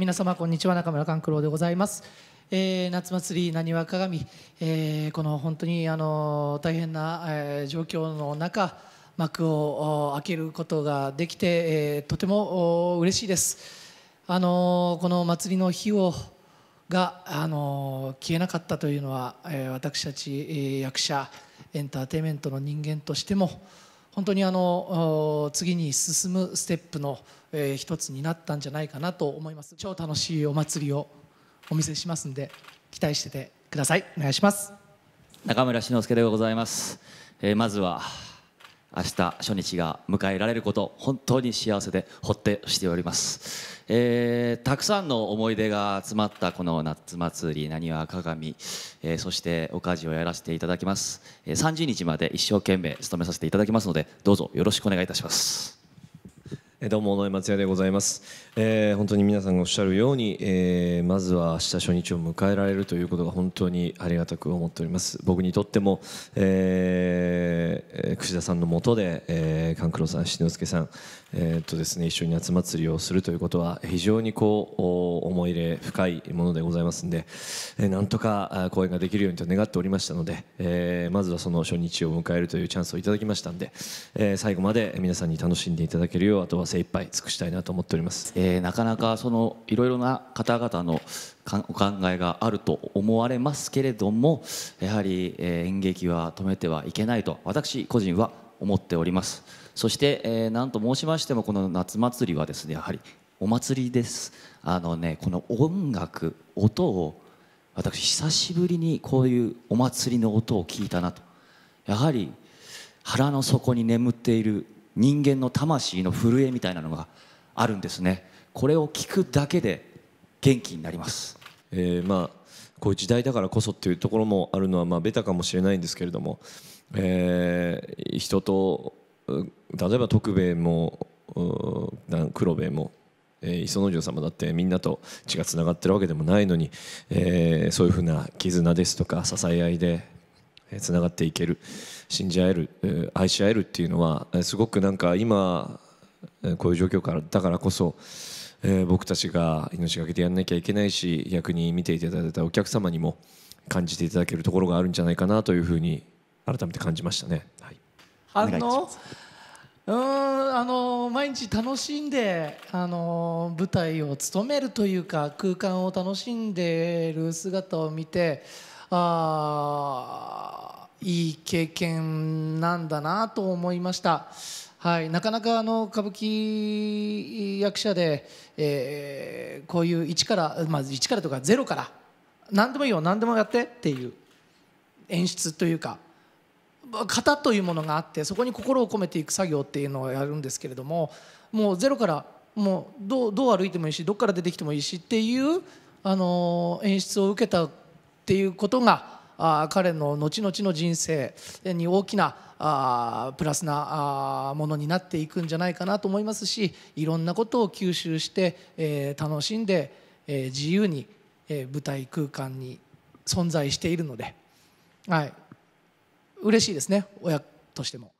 皆様こんにちは中村勘九郎でございます、えー、夏祭りなにわ鏡、えー、この本当にあの大変な、えー、状況の中幕を開けることができて、えとても嬉しいですあのこの祭りの日をがあの消えなかったというのは、え私たち役者エンターテインメントの人間としても本当にあの次に進むステップの、えー、一つになったんじゃないかなと思います超楽しいお祭りをお見せしますんで期待しててくださいお願いします中村篠介でございます、えー、まずは明日初日が迎えられること本当に幸せでほってしております、えー、たくさんの思い出が詰まったこの夏祭りなにわ鏡、えー、そしておかじをやらせていただきます、えー、30日まで一生懸命務めさせていただきますのでどうぞよろしくお願いいたしますどうも、尾上松也でございます。えー、本当に皆さんがおっしゃるように、えー、まずは明日初日を迎えられるということが本当にありがたく思っております。僕にとっても、えー、串田さんのもとで、えー、勘九郎さん、七之助さん、えー、っとですね、一緒に夏祭りをするということは、非常にこう、思い入れ深いものでございますんで、えー、なんとか公演ができるようにと願っておりましたので、えー、まずはその初日を迎えるというチャンスをいただきましたんで、えー、最後まで皆さんに楽しんでいただけるよう、あとは精一杯尽くしたいなと思っております、えー、なかなかそのいろいろな方々のお考えがあると思われますけれどもやはり、えー、演劇は止めてはいけないと私個人は思っておりますそして、えー、なんと申しましてもこの夏祭りはですねやはりお祭りですあのねこの音楽音を私久しぶりにこういうお祭りの音を聞いたなとやはり腹の底に眠っている人間の魂の震えみたいなのがあるんですねこれを聞くだけで元気になります、えー、まあこういう時代だからこそっていうところもあるのはまあベタかもしれないんですけれども、えー、人と例えば徳兵衛も黒兵衛も、えー、磯之丞様だってみんなと血がつながってるわけでもないのに、えー、そういうふうな絆ですとか支え合いでつながっていける信じ合える愛し合えるっていうのはすごくなんか今こういう状況からだからこそ、えー、僕たちが命がけてやんなきゃいけないし逆に見ていただいたお客様にも感じていただけるところがあるんじゃないかなというふうに改めて感じましたね。はい、あのうんあの毎日楽しんであの舞台を務めるというか空間を楽しんでいる姿を見てあいい経験なんだなと思いました。はい、なかなかあの歌舞伎役者で、えー、こういう1から、まず1からとか0から何でもいいよ何でもやってっていう演出というか型というものがあってそこに心を込めていく作業っていうのをやるんですけれどももうゼロからもうどうどう歩いてもいいしどっから出てきてもいいしっていう、あの演出を受けたっていうことがあ彼の後々の人生に大きなあプラスなあものになっていくんじゃないかなと思いますしいろんなことを吸収して、え楽しんで、え自由に、え舞台空間に存在しているので、はい、嬉しいですね親としても。